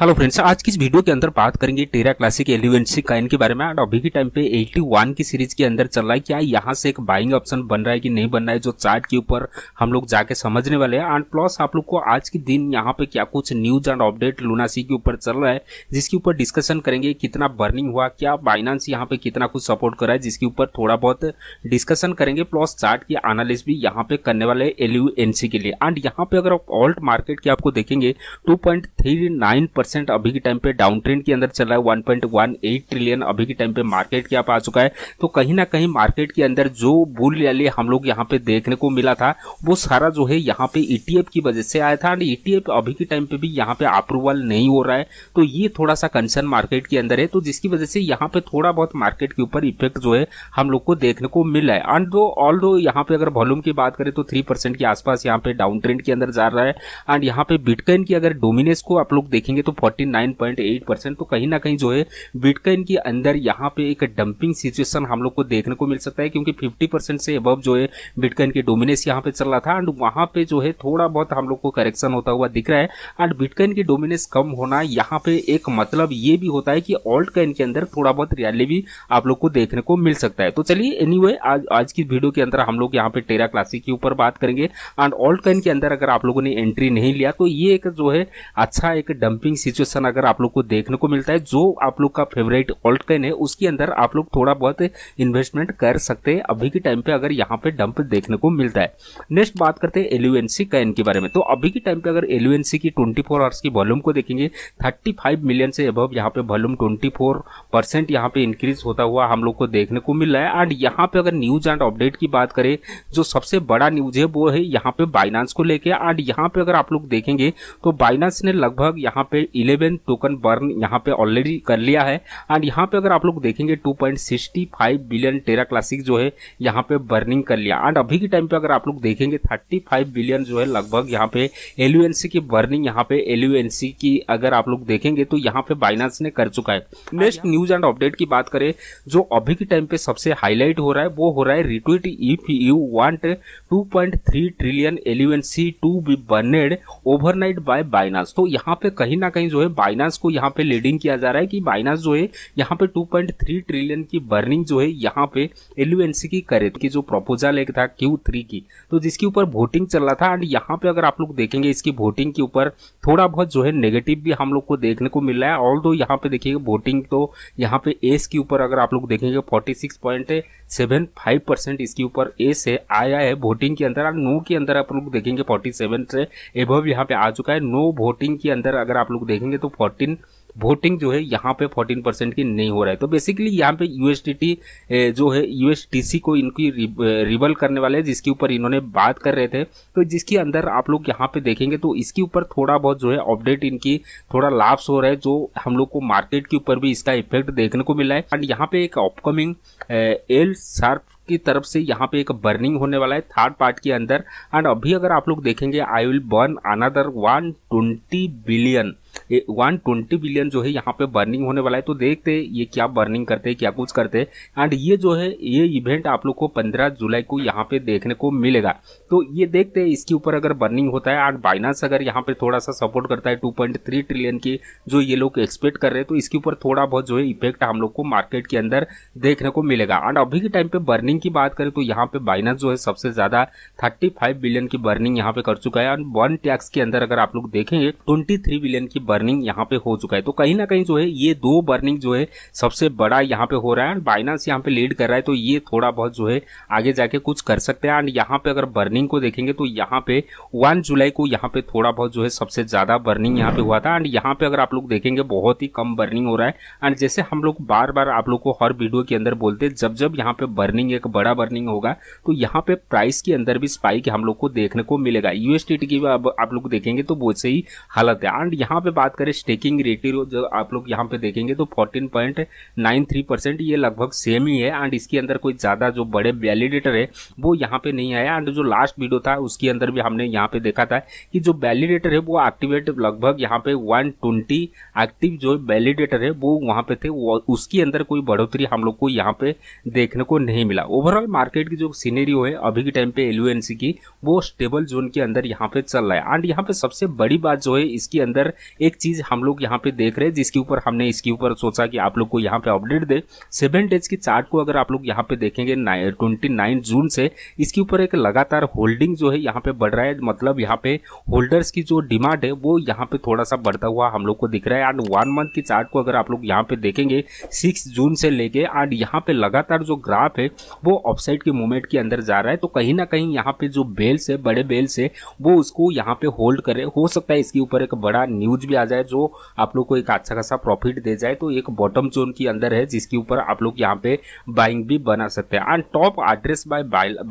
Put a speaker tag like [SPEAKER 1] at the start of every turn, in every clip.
[SPEAKER 1] hello friends आज की इस वीडियो के अंदर बात करेंगे टेरा क्लासिक एलिवेंसी का इनके बारे में एंड अभी के टाइम पे 81 की सीरीज के अंदर चल रहा है क्या यहाँ से एक बाइंग ऑप्शन बन रहा है कि नहीं बन रहा है जो चार्ट के ऊपर हम लोग जाके समझने वाले हैं एंड प्लस आप लोग को आज के दिन यहाँ पे क्या कुछ न्यूज एंड अपडेट लुनासी के ऊपर चल रहा है जिसके ऊपर डिस्कशन करेंगे कितना बर्निंग हुआ क्या फाइनेंस यहाँ पे कितना कुछ सपोर्ट कर रहा है जिसके ऊपर थोड़ा बहुत डिस्कशन करेंगे प्लस चार्ट की एनालिस भी यहाँ पे करने वाले एलिवेंसी के लिए एंड यहाँ पे अगर ऑल्ट मार्केट की आपको देखेंगे टू परसेंट अभी के टाइम पे डाउन ट्रेंड के अंदर चल रहा है one point one eight trillion अभी के टाइम पे मार्केट कैप आ चुका है तो कहीं ना कहीं मार्केट के अंदर जो बुल रैली हम लोग यहाँ पे देखने को मिला था वो सारा जो है यहाँ पे ईटीएफ e की वजह से आया था एंड ईटीएफ e अभी के टाइम पे भी यहाँ पे अप्रूवल नहीं हो रहा है तो ये थोड़ा सा कंसर्न मार्केट के अंदर है तो जिसकी वजह से यहाँ पे थोड़ा बहुत मार्केट के ऊपर इफेक्ट जो है हम लोग को देखने को मिला है एंड दो ऑल दो यहाँ पे अगर वॉल्यूम की बात करें तो थ्री परसेंट के आसपास यहाँ पे डाउन ट्रेंड के अंदर जा रहा है एंड यहाँ पे बिटकॉइन की अगर डोमिनेस को आप लोग देखेंगे तो 49.8 परसेंट तो कहीं ना कहीं जो है बिटकॉइन के अंदर यहाँ पे एक डंपिंग सिचुएशन हम लोग को देखने को मिल सकता है क्योंकि 50 परसेंट से अबव जो है बिटकॉइन के डोमिनेंस यहाँ पे चल रहा था एंड वहाँ पे जो है थोड़ा बहुत हम लोग को करेक्शन होता हुआ दिख रहा है एंड बिटकॉइन की डोमिनेंस कम होना यहाँ पे एक मतलब ये भी होता है कि ऑल्ट कॉइन के अंदर थोड़ा बहुत रैली भी आप लोग को देखने को मिल सकता है तो चलिए एनी आज आज की वीडियो के अंदर हम लोग यहाँ पे टेरा क्लासिक के ऊपर बात करेंगे एंड ऑल्ट कॉइन के अंदर अगर आप लोगों ने एंट्री नहीं लिया तो ये एक जो है अच्छा एक डंपिंग सिचुएशन अगर आप लोग को देखने को मिलता है जो आप लोग का फेवरेट ऑल्ट कैन है उसके अंदर आप लोग थोड़ा बहुत इन्वेस्टमेंट कर सकते हैं अभी के टाइम पे अगर यहाँ पे डंप देखने को मिलता है नेक्स्ट बात करते हैं एलुएनसी कैन के बारे में तो अभी के टाइम पे अगर एलुएनसी की ट्वेंटी फोर आवर्स की वॉल्यूम को देखेंगे थर्टी फाइव मिलियन से अबव यहाँ पे वॉल्यूम ट्वेंटी फोर परसेंट यहाँ पे इंक्रीज होता हुआ हम लोग को देखने को मिल रहा है एंड यहाँ पे अगर न्यूज एंड अपडेट की बात करें जो सबसे बड़ा न्यूज है वो है यहाँ पे बाइनांस को लेके एंड यहाँ पे अगर आप लोग देखेंगे तो बाइनांस ने लगभग यहाँ पे इलेवन टोकन बर्न यहाँ पे ऑलरेडी कर लिया है एंड यहाँ पे अगर आप लोग देखेंगे 2.65 बिलियन टेरा क्लासिक जो है यहाँ पे बर्निंग कर लिया एंड अभी के टाइम पे अगर आप लोग देखेंगे 35 बिलियन जो है लगभग यहाँ पे एलुएनसी की बर्निंग यहाँ पे एलुएनसी की अगर आप लोग देखेंगे तो यहाँ पे बाइनांस ने कर चुका है नेक्स्ट न्यूज एंड अपडेट की बात करें जो अभी के टाइम पे सबसे हाईलाइट हो रहा है वो हो रहा है retweet if you want 2.3 trillion LUNC to be burned overnight by Binance तो यहाँ पे कहीं ना कहीं जो है बाइनास को यहाँ पे लीडिंग किया जा रहा है कि बाइनास जो है यहाँ पे 2.3 ट्रिलियन की बर्निंग जो है यहाँ पे एलुएनसी की करे की जो प्रपोजल एक था क्यू की तो जिसके ऊपर वोटिंग चल रहा था एंड यहाँ पे अगर आप लोग देखेंगे इसकी वोटिंग के ऊपर थोड़ा बहुत जो है नेगेटिव भी हम लोग को देखने को मिल रहा है ऑल दो यहाँ पे देखिएगा वोटिंग तो यहाँ पे एस के ऊपर अगर आप लोग देखेंगे फोर्टी सेवन फाइव परसेंट इसके ऊपर एस है आया है वोटिंग के अंदर और नो के अंदर आप लोग देखेंगे फोर्टी सेवन से एभव यहाँ पे आ चुका है नो वोटिंग के अंदर अगर आप लोग देखेंगे तो फोर्टीन वोटिंग जो है यहाँ पे 14 परसेंट की नहीं हो रहा है तो बेसिकली यहाँ पे यूएसटीटी जो है यूएसटीसी को इनकी रिबल करने वाले हैं जिसके ऊपर इन्होंने बात कर रहे थे तो जिसके अंदर आप लोग यहाँ पे देखेंगे तो इसके ऊपर थोड़ा बहुत जो है अपडेट इनकी थोड़ा लाभ्स हो रहा है जो हम लोग को मार्केट के ऊपर भी इसका इफेक्ट देखने को मिला है एंड यहाँ पे एक अपकमिंग एल सार्प की तरफ से यहाँ पे एक बर्निंग होने वाला है थर्ड पार्ट के अंदर एंड अभी अगर आप लोग देखेंगे I will burn another one twenty billion one twenty billion जो है यहाँ पे बर्निंग होने वाला है तो देखते ये क्या बर्निंग करते क्या कुछ करते एंड ये जो है ये इवेंट आप लोग को पंद्रह जुलाई को यहाँ पे देखने को मिलेगा तो ये देखते हैं इसके ऊपर अगर बर्निंग होता है एंड बाइनास अगर यहाँ पे थोड़ा सा सपोर्ट करता है टू ट्रिलियन की जो ये लोग एक्सपेक्ट कर रहे हैं तो इसके ऊपर थोड़ा बहुत जो है इफेक्ट हम लोग को मार्केट के अंदर देखने को मिलेगा एंड अभी के टाइम पे बर्निंग की बात करें तो यहाँ पे बाइनास जो है सबसे ज्यादा थर्टी बिलियन की बर्निंग यहाँ पे कर चुका है एंड वन टैक्स के अंदर अगर आप लोग देखेंगे ट्वेंटी बिलियन की बर्निंग यहाँ पे हो चुका है तो कहीं ना कहीं जो है ये दो बर्निंग जो है सबसे बड़ा यहाँ पे हो रहा है एंड बाइनांस यहाँ पे लीड कर रहा है तो ये थोड़ा बहुत जो है आगे जाके कुछ कर सकते हैं एंड यहाँ पे अगर बर्निंग को देखेंगे तो यहाँ पे वन जुलाई को यहाँ पे थोड़ा बहुत जो है सबसे ज्यादा बर्निंग यहाँ पे हुआ था एंड यहाँ पे अगर आप लोग देखेंगे बहुत ही कम बर्निंग हो रहा है एंड जैसे हम लोग बार बार आप लोग को हर वीडियो के अंदर बोलते हैं जब जब यहाँ पे बर्निंग एक बड़ा बर्निंग होगा तो यहाँ पे प्राइस के अंदर भी स्पाइक हम लोग को देखने को मिलेगा यूएसटी की आप लोग देखेंगे तो बहुत सही हालत है एंड यहाँ पे बात करें स्टेकिंग रेटियो जो आप लोग यहाँ पे देखेंगे तो 14.93 परसेंट ये लगभग सेम ही है एंड इसके अंदर कोई ज़्यादा जो बड़े वैलिडेटर है वो यहाँ पे नहीं आया एंड जो लास्ट वीडियो था उसके अंदर भी हमने यहाँ पे देखा था कि जो वैलिडेटर है वो एक्टिवेट लगभग यहाँ पे वन एक्टिव जो वैलिडेटर है वो वहाँ पे थे उसके अंदर कोई बढ़ोतरी हम लोग को यहाँ पे देखने को नहीं मिला ओवरऑल मार्केट की जो सीनेरियो है अभी के टाइम पे एल की वो स्टेबल जोन के अंदर यहाँ पे चल रहा है एंड यहाँ पे सबसे बड़ी बात जो है इसके अंदर एक चीज़ हम लोग यहाँ पे देख रहे हैं जिसके ऊपर हमने इसके ऊपर सोचा कि आप लोग को यहाँ पे अपडेट दे सेवन डेज की चार्ट को अगर आप लोग यहाँ पे देखेंगे ट्वेंटी नाइन जून से इसके ऊपर एक लगातार होल्डिंग जो है यहाँ पे बढ़ रहा है मतलब यहाँ पे होल्डर्स की जो डिमांड है वो यहाँ पे थोड़ा सा बढ़ता हुआ हम लोग को दिख रहा है एंड वन मंथ की चार्ट को अगर आप लोग यहाँ पे देखेंगे सिक्स जून से लेके एंड यहाँ पे लगातार जो ग्राफ है वो ऑफसाइड के मूवमेंट के अंदर जा रहा है तो कहीं ना कहीं यहाँ पे जो बेल्स है बड़े बेल्स है वो उसको यहाँ पे होल्ड कर रहे हो सकता है इसके ऊपर एक बड़ा न्यूज भी आ जाए जो आप लोग को एक अच्छा खासा प्रॉफिट दे जाए तो एक बॉटम जोन के अंदर है जिसके ऊपर आप लोग यहाँ पे बाइंग भी बना सकते हैं and top address by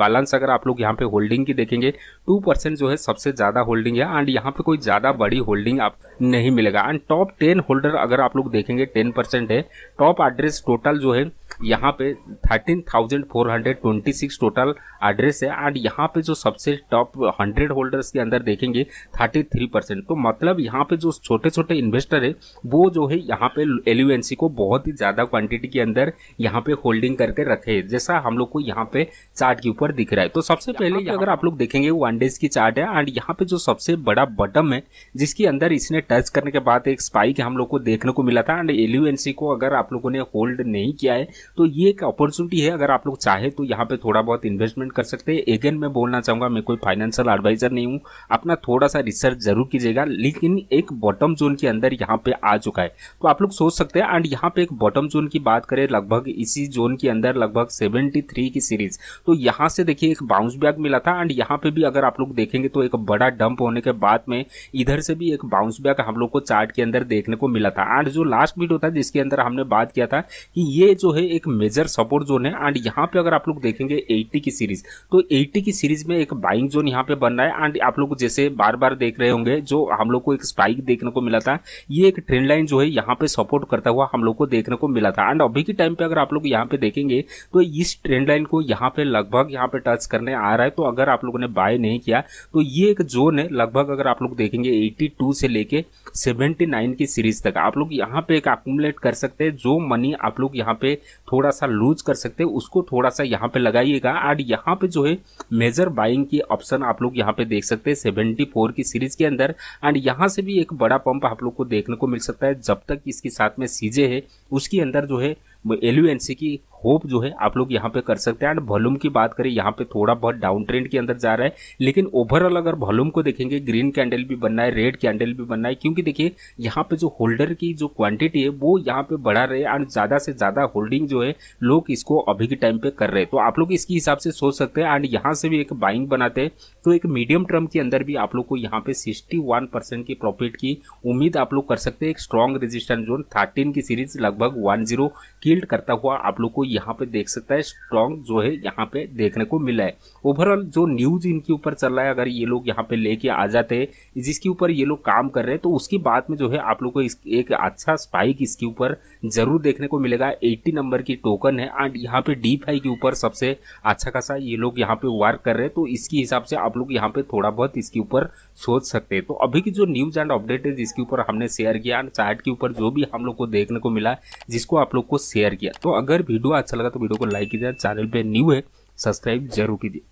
[SPEAKER 1] balance अगर आप लोग यहाँ पे होल्डिंग की देखेंगे टू जो है सबसे ज़्यादा होल्डिंग है एंड यहाँ पे कोई ज़्यादा बड़ी होल्डिंग आप नहीं मिलेगा एंड टॉप टेन होल्डर अगर आप लोग देखेंगे टेन है टॉप एड्रेस टोटल जो है यहाँ पे thirteen thousand four hundred twenty six total address है एंड यहाँ पे जो सबसे टॉप हंड्रेड होल्डर्स के अंदर देखेंगे थर्टी थ्री परसेंट तो मतलब यहाँ पे जो छोटे छोटे इन्वेस्टर है वो जो है यहाँ पे एल को बहुत ही ज़्यादा क्वांटिटी के अंदर यहाँ पे होल्डिंग करके रखे है जैसा हम लोग को यहाँ पे चार्ट के ऊपर दिख रहा है तो सबसे पहले अगर आप लोग देखेंगे वन डेज की चार्ट है एंड यहाँ पे जो सबसे बड़ा बटम है जिसके अंदर इसने टच करने के बाद एक स्पाइक हम लोग को देखने को मिला था एंड एल को अगर आप लोगों ने होल्ड नहीं किया है तो ये एक अपॉर्चुनिटी है अगर आप लोग चाहे तो यहाँ पे थोड़ा बहुत इन्वेस्टमेंट कर सकते हैं अगेन मैं बोलना चाहूंगा मैं कोई फाइनेंशियल एडवाइजर नहीं हूँ अपना थोड़ा सा रिसर्च जरूर कीजिएगा लेकिन एक बॉटम जोन के अंदर यहाँ पे आ चुका है तो आप लोग सोच सकते हैं एंड यहाँ पे एक बॉटम जोन की बात करें लगभग इसी जोन के अंदर लगभग सेवेंटी की सीरीज तो यहाँ से देखिए एक बाउंस बैक मिला था एंड यहाँ पे भी अगर आप लोग देखेंगे तो एक बड़ा डंप होने के बाद में इधर से भी एक बाउंस बैक हम लोग को चार्ट के अंदर देखने को मिला था एंड जो लास्ट वीडियो था जिसके अंदर हमने बात किया था कि ये जो है एक मेजर सपोर्ट जोन है एंड यहाँ पे अगर आप लोग देखेंगे 80 की सीरीज तो 80 की सीरीज में एक बाइंग जोन यहाँ पे बन रहा है एंड आप लोग जैसे बार बार देख रहे होंगे जो हम लोग को एक स्पाइक देखने को मिला था ये एक ट्रेंड लाइन जो है यहाँ पे सपोर्ट करता हुआ हम लोग को देखने को मिला था एंड अभी के टाइम पे अगर आप लोग यहाँ पे देखेंगे तो इस ट्रेंड लाइन को यहाँ पे लगभग यहाँ पे टच करने आ रहा है तो अगर आप लोगों ने बाय नहीं किया तो ये एक जोन है लगभग अगर आप लोग देखेंगे एट्टी से लेके सेवेंटी की सीरीज तक आप लोग यहाँ पे एक अकोमलेट कर सकते हैं जो मनी आप लोग यहाँ पे थोड़ा थोड़ा सा लूज कर सकते हैं उसको थोड़ा सा यहाँ पे लगाइएगा एंड यहाँ पे जो है मेजर बाइंग की ऑप्शन आप लोग यहाँ पे देख सकते हैं सेवेंटी फोर की सीरीज के अंदर एंड यहाँ से भी एक बड़ा पंप आप लोग को देखने को मिल सकता है जब तक इसके साथ में सीजे है उसके अंदर जो है एलुएनसी की होप जो है आप लोग यहाँ पे कर सकते हैं एंड वॉल्यूम की बात करें यहाँ पे थोड़ा बहुत डाउन ट्रेंड के अंदर जा रहा है लेकिन ओवरऑल अगर वॉल्यूम को देखेंगे ग्रीन कैंडल भी बनना है रेड कैंडल भी बनना है क्योंकि देखिए यहाँ पे जो होल्डर की जो क्वांटिटी है वो यहाँ पे बढ़ा रहे एंड ज़्यादा से ज़्यादा होल्डिंग जो है लोग इसको अभी के टाइम पे कर रहे हैं तो आप लोग इसके हिसाब से सोच सकते हैं एंड यहाँ से भी एक बाइंग बनाते हैं तो एक मीडियम टर्म के अंदर भी आप लोग को यहाँ पे सिक्सटी वन परसेंट की प्रॉफिट की उम्मीद आप लोग कर सकते हैं एक स्ट्रॉन्ग रेजिस्टेंस जोन थर्टीन की सीरीज लगभग वन जीरो किल्ड करता हुआ आप लोग को यहाँ पे देख सकता है स्ट्रॉन्ग जो है यहाँ पे देखने को मिला है ओवरऑल जो न्यूज इनके ऊपर चल रहा है अगर ये लोग यहाँ पे लेके आ जाते हैं जिसके ऊपर ये लोग काम कर रहे हैं तो उसके बाद में जो है आप लोग को एक अच्छा स्पाइक इसके ऊपर जरूर देखने को मिलेगा एट्टी नंबर की टोकन है एंड यहाँ पे डी फाई के ऊपर सबसे अच्छा खासा ये लोग यहाँ पे वर्क कर रहे हैं तो इसके हिसाब से आप लोग यहाँ पे थोड़ा बहुत इसके ऊपर सोच सकते हैं तो अभी की जो न्यूज एंड अपडेट है जिसके ऊपर हमने शेयर किया चार्ट के ऊपर जो भी हम लोग को देखने को मिला जिसको आप लोग को शेयर किया तो अगर वीडियो अच्छा लगा तो वीडियो को लाइक कीजिए चैनल पर न्यू है सब्सक्राइब जरूर कीजिए